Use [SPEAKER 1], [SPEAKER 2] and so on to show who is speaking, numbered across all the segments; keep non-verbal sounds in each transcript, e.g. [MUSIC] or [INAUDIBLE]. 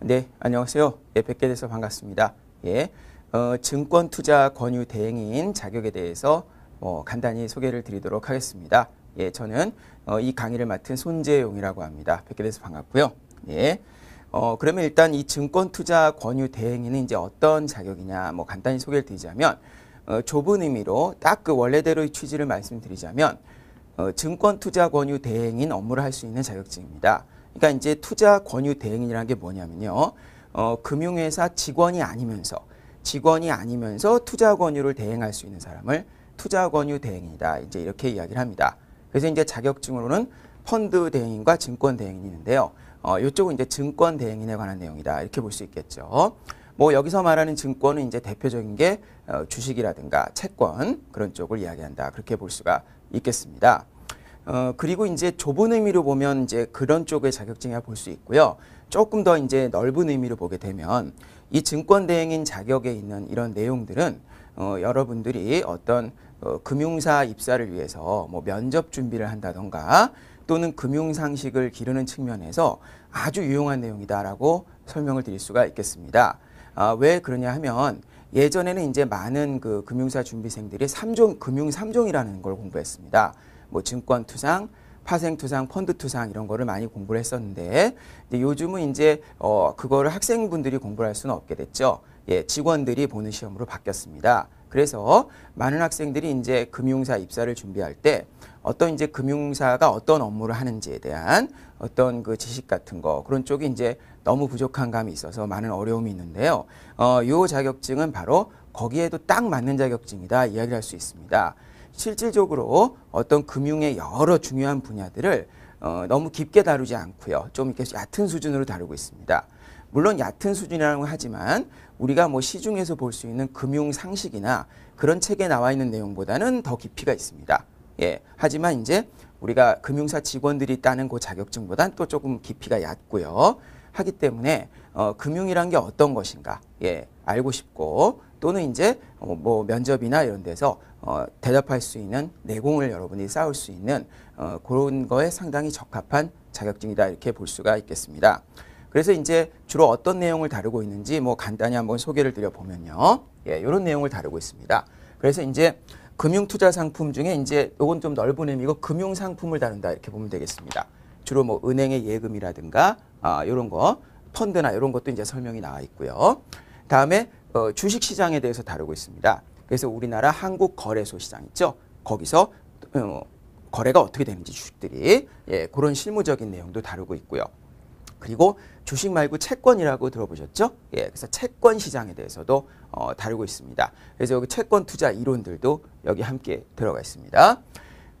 [SPEAKER 1] 네, 안녕하세요. 예, 뵙게 돼서 반갑습니다. 예, 어, 증권 투자 권유 대행인 자격에 대해서 어, 간단히 소개를 드리도록 하겠습니다. 예, 저는 어, 이 강의를 맡은 손재용이라고 합니다. 뵙게 돼서 반갑고요. 예. 어, 그러면 일단 이 증권 투자 권유 대행인은 이제 어떤 자격이냐, 뭐 간단히 소개를 드리자면, 어, 좁은 의미로 딱 그 원래대로의 취지를 말씀드리자면, 어, 증권 투자 권유 대행인 업무를 할 수 있는 자격증입니다. 그러니까 이제 투자 권유 대행이라는 게 뭐냐면요. 어, 금융회사 직원이 아니면서 직원이 아니면서 투자 권유를 대행할 수 있는 사람을 투자 권유 대행이다. 이제 이렇게 이야기를 합니다. 그래서 이제 자격증으로는 펀드 대행인과 증권 대행이 있는데요. 어, 이쪽은 이제 증권 대행인에 관한 내용이다. 이렇게 볼 수 있겠죠. 뭐 여기서 말하는 증권은 이제 대표적인 게 어, 주식이라든가 채권 그런 쪽을 이야기한다. 그렇게 볼 수가 있겠습니다. 어, 그리고 이제 좁은 의미로 보면 이제 그런 쪽의 자격증이라 볼수 있고요. 조금 더 이제 넓은 의미로 보게 되면 이 증권대행인 자격에 있는 이런 내용들은 어, 여러분들이 어떤 어, 금융사 입사를 위해서 뭐 면접 준비를 한다던가 또는 금융상식을 기르는 측면에서 아주 유용한 내용이다라고 설명을 드릴 수가 있겠습니다. 아, 왜 그러냐 하면 예전에는 이제 많은 그 금융사 준비생들이 3종, 금융 삼종이라는걸 공부했습니다. 뭐 증권 투상, 파생 투상, 펀드 투상 이런 거를 많이 공부를 했었는데 요즘은 이제 어 그거를 학생분들이 공부를 할 수는 없게 됐죠. 예, 직원들이 보는 시험으로 바뀌었습니다. 그래서 많은 학생들이 이제 금융사 입사를 준비할 때 어떤 이제 금융사가 어떤 업무를 하는지에 대한 어떤 그 지식 같은 거 그런 쪽이 이제 너무 부족한 감이 있어서 많은 어려움이 있는데요. 어, 요 자격증은 바로 거기에도 딱 맞는 자격증이다 이야기할수 있습니다. 실질적으로 어떤 금융의 여러 중요한 분야들을 어, 너무 깊게 다루지 않고요. 좀 이렇게 얕은 수준으로 다루고 있습니다. 물론 얕은 수준이라고 하지만 우리가 뭐 시중에서 볼 수 있는 금융 상식이나 그런 책에 나와 있는 내용보다는 더 깊이가 있습니다. 예. 하지만 이제 우리가 금융사 직원들이 따는 그 자격증보단 또 조금 깊이가 얕고요. 하기 때문에 어, 금융이란 게 어떤 것인가 예, 알고 싶고 또는 이제 어, 뭐 면접이나 이런 데서 어, 대답할 수 있는 내공을 여러분이 쌓을 수 있는 어, 그런 거에 상당히 적합한 자격증이다 이렇게 볼 수가 있겠습니다. 그래서 이제 주로 어떤 내용을 다루고 있는지 뭐 간단히 한번 소개를 드려보면요. 예, 이런 내용을 다루고 있습니다. 그래서 이제 금융투자 상품 중에 이제 이건 좀 넓은 의미고 금융 상품을 다룬다 이렇게 보면 되겠습니다. 주로 뭐 은행의 예금이라든가 아, 이런 거 펀드나 이런 것도 이제 설명이 나와 있고요. 다음에 어, 주식 시장에 대해서 다루고 있습니다. 그래서 우리나라 한국 거래소 시장 있죠. 거기서 어, 거래가 어떻게 되는지 주식들이 예, 그런 실무적인 내용도 다루고 있고요. 그리고 주식 말고 채권이라고 들어보셨죠? 예, 그래서 채권 시장에 대해서도 어, 다루고 있습니다. 그래서 여기 채권 투자 이론들도 여기 함께 들어가 있습니다.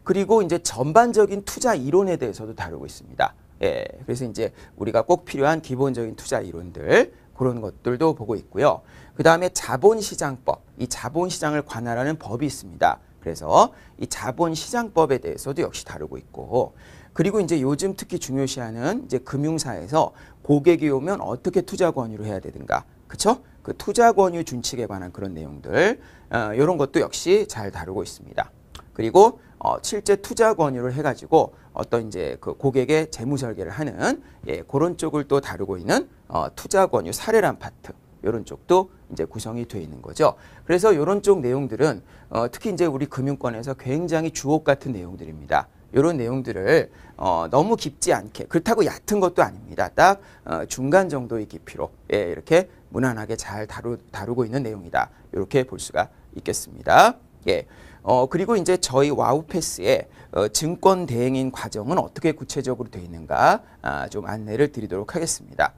[SPEAKER 1] 그리고 이제 전반적인 투자 이론에 대해서도 다루고 있습니다. 예, 그래서 이제 우리가 꼭 필요한 기본적인 투자 이론들, 그런 것들도 보고 있고요. 그 다음에 자본시장법, 이 자본시장을 관할하는 법이 있습니다. 그래서 이 자본시장법에 대해서도 역시 다루고 있고 그리고 이제 요즘 특히 중요시하는 이제 금융사에서 고객이 오면 어떻게 투자 권유를 해야 되든가 그쵸? 그 투자 권유 준칙에 관한 그런 내용들 어, 이런 것도 역시 잘 다루고 있습니다. 그리고 어, 실제 투자 권유를 해가지고 어떤 이제 그 고객의 재무 설계를 하는 예, 그런 쪽을 또 다루고 있는 어, 투자 권유 사례란 파트 이런 쪽도 이제 구성이 되어 있는 거죠. 그래서 이런 쪽 내용들은 어, 특히 이제 우리 금융권에서 굉장히 주옥 같은 내용들입니다. 이런 내용들을 어, 너무 깊지 않게 그렇다고 얕은 것도 아닙니다. 딱 어, 중간 정도의 깊이로 예, 이렇게 무난하게 잘 다루, 다루고 있는 내용이다. 이렇게 볼 수가 있겠습니다. 예. 어, 그리고 이제 저희 와우패스의 어, 증권 대행인 과정은 어떻게 구체적으로 되어 있는가 아, 좀 안내를 드리도록 하겠습니다.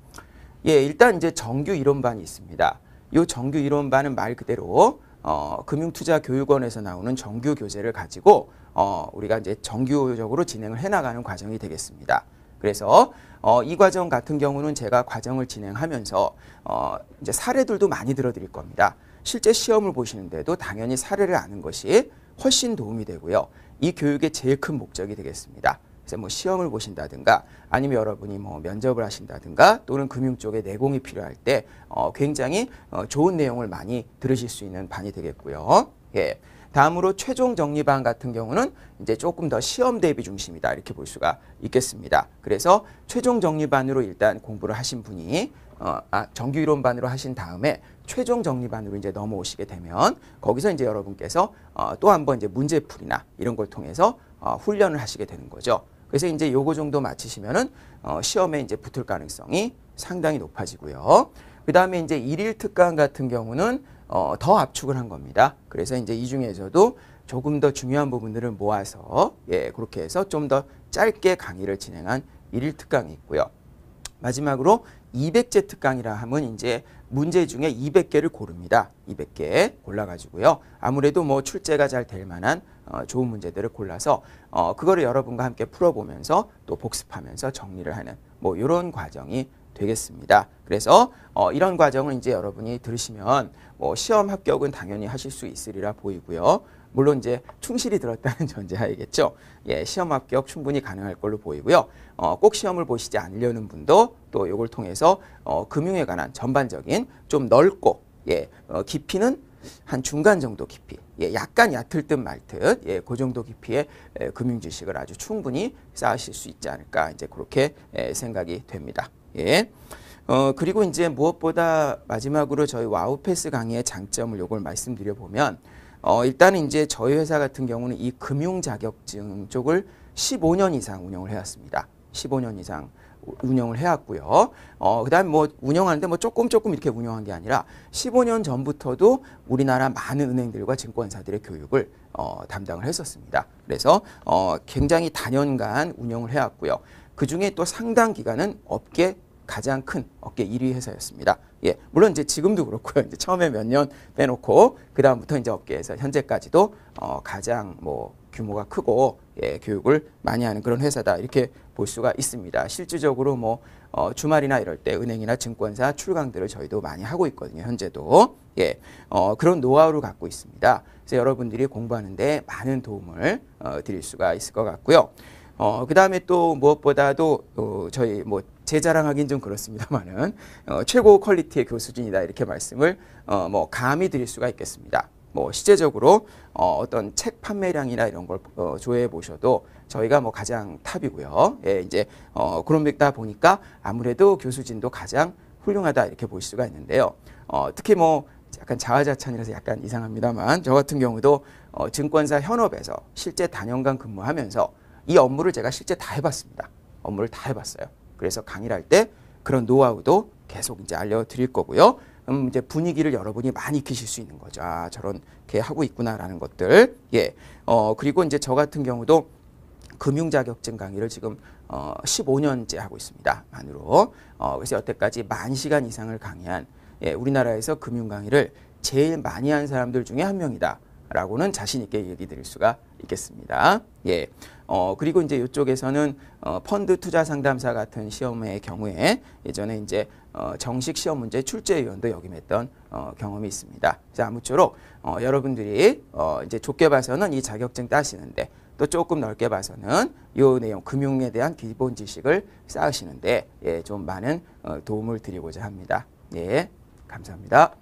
[SPEAKER 1] 예, 일단 이제 정규 이론반이 있습니다. 이 정규 이론반은 말 그대로 어, 금융투자교육원에서 나오는 정규 교재를 가지고 어, 우리가 이제 정규적으로 진행을 해나가는 과정이 되겠습니다. 그래서 어, 이 과정 같은 경우는 제가 과정을 진행하면서 어, 이제 사례들도 많이 들어드릴 겁니다. 실제 시험을 보시는데도 당연히 사례를 아는 것이 훨씬 도움이 되고요. 이 교육의 제일 큰 목적이 되겠습니다. 그래서 뭐 시험을 보신다든가 아니면 여러분이 뭐 면접을 하신다든가 또는 금융 쪽에 내공이 필요할 때 어, 굉장히 어, 좋은 내용을 많이 들으실 수 있는 반이 되겠고요. 예. 다음으로 최종 정리반 같은 경우는 이제 조금 더 시험 대비 중심이다 이렇게 볼 수가 있겠습니다. 그래서 최종 정리반으로 일단 공부를 하신 분이 어, 아, 정규 이론반으로 하신 다음에 최종 정리반으로 이제 넘어오시게 되면 거기서 이제 여러분께서 어, 또 한번 이제 문제풀이나 이런 걸 통해서 어, 훈련을 하시게 되는 거죠. 그래서 이제 요거 정도 마치시면은 어, 시험에 이제 붙을 가능성이 상당히 높아지고요. 그 다음에 이제 일일 특강 같은 경우는 어, 더 압축을 한 겁니다. 그래서 이제 이 중에서도 조금 더 중요한 부분들을 모아서 예, 그렇게 해서 좀 더 짧게 강의를 진행한 1일 특강이 있고요. 마지막으로 200제 특강이라 하면 이제 문제 중에 200개를 고릅니다. 200개 골라가지고요. 아무래도 뭐 출제가 잘 될 만한 어, 좋은 문제들을 골라서 어, 그거를 여러분과 함께 풀어보면서 또 복습하면서 정리를 하는 뭐 이런 과정이 되겠습니다. 그래서 어, 이런 과정을 이제 여러분이 들으시면 뭐 시험 합격은 당연히 하실 수 있으리라 보이고요. 물론 이제 충실히 들었다는 [LAUGHS] 전제하겠죠 예, 시험 합격 충분히 가능할 걸로 보이고요. 어, 꼭 시험을 보시지 않으려는 분도 또 이걸 통해서 어, 금융에 관한 전반적인 좀 넓고 예, 어, 깊이는 한 중간 정도 깊이, 예, 약간 얕을 듯 말 듯, 예, 그 정도 깊이의 예, 금융 지식을 아주 충분히 쌓으실 수 있지 않을까 이제 그렇게 예, 생각이 됩니다. 예. 어, 그리고 이제 무엇보다 마지막으로 저희 와우패스 강의의 장점을 요걸 말씀드려 보면 어, 일단은 이제 저희 회사 같은 경우는 이 금융 자격증 쪽을 15년 이상 운영을 해왔습니다. 15년 이상 운영을 해왔고요. 어, 그다음 에뭐 운영하는데 뭐 조금 조금 이렇게 운영한 게 아니라 15년 전부터도 우리나라 많은 은행들과 증권사들의 교육을 어, 담당을 했었습니다. 그래서 어, 굉장히 단연간 운영을 해왔고요. 그 중에 또 상당 기간은 업계 가장 큰 업계 1위 회사였습니다. 예, 물론 이제 지금도 그렇고요. 이제 처음에 몇 년 빼놓고 그 다음부터 이제 업계에서 현재까지도 어, 가장 뭐 규모가 크고 예, 교육을 많이 하는 그런 회사다 이렇게 볼 수가 있습니다. 실질적으로 뭐 어, 주말이나 이럴 때 은행이나 증권사 출강들을 저희도 많이 하고 있거든요. 현재도 예, 어, 그런 노하우를 갖고 있습니다. 그래서 여러분들이 공부하는데 많은 도움을 어, 드릴 수가 있을 것 같고요. 어, 그 다음에 또 무엇보다도 어, 저희 뭐제 자랑하긴 좀 그렇습니다만은 어, 최고 퀄리티의 교수진이다 그 이렇게 말씀을 어, 뭐 감히 드릴 수가 있겠습니다. 뭐 시제적으로 어, 어떤 책 판매량이나 이런 걸 어, 조회해 보셔도 저희가 뭐 가장 탑이고요. 예, 이제 어, 그런다 보니까 아무래도 교수진도 가장 훌륭하다 이렇게 볼 수가 있는데요. 어, 특히 뭐 약간 자화자찬이라서 약간 이상합니다만 저 같은 경우도 어, 증권사 현업에서 실제 단연간 근무하면서 이 업무를 제가 실제 다 해봤습니다. 업무를 다 해봤어요. 그래서 강의를 할 때 그런 노하우도 계속 이제 알려드릴 거고요. 음, 이제 분위기를 여러분이 많이 익히실 수 있는 거죠. 아, 저런 게 하고 있구나라는 것들. 예. 어, 그리고 이제 저 같은 경우도 금융 자격증 강의를 지금 어, 15년째 하고 있습니다. 만으로. 어, 그래서 여태까지 만 시간 이상을 강의한 예, 우리나라에서 금융 강의를 제일 많이 한 사람들 중에 한 명이다. 라고는 자신 있게 얘기 드릴 수가 있겠습니다. 예. 어, 그리고 이제 이쪽에서는 어, 펀드 투자 상담사 같은 시험의 경우에 예전에 이제 어, 정식 시험 문제 출제위원도 역임했던 어, 경험이 있습니다. 그 아무쪼록 어, 여러분들이 어, 이제 좁게 봐서는 이 자격증 따시는데 또 조금 넓게 봐서는 이 내용 금융에 대한 기본 지식을 쌓으시는데 예, 좀 많은 어, 도움을 드리고자 합니다. 예, 감사합니다.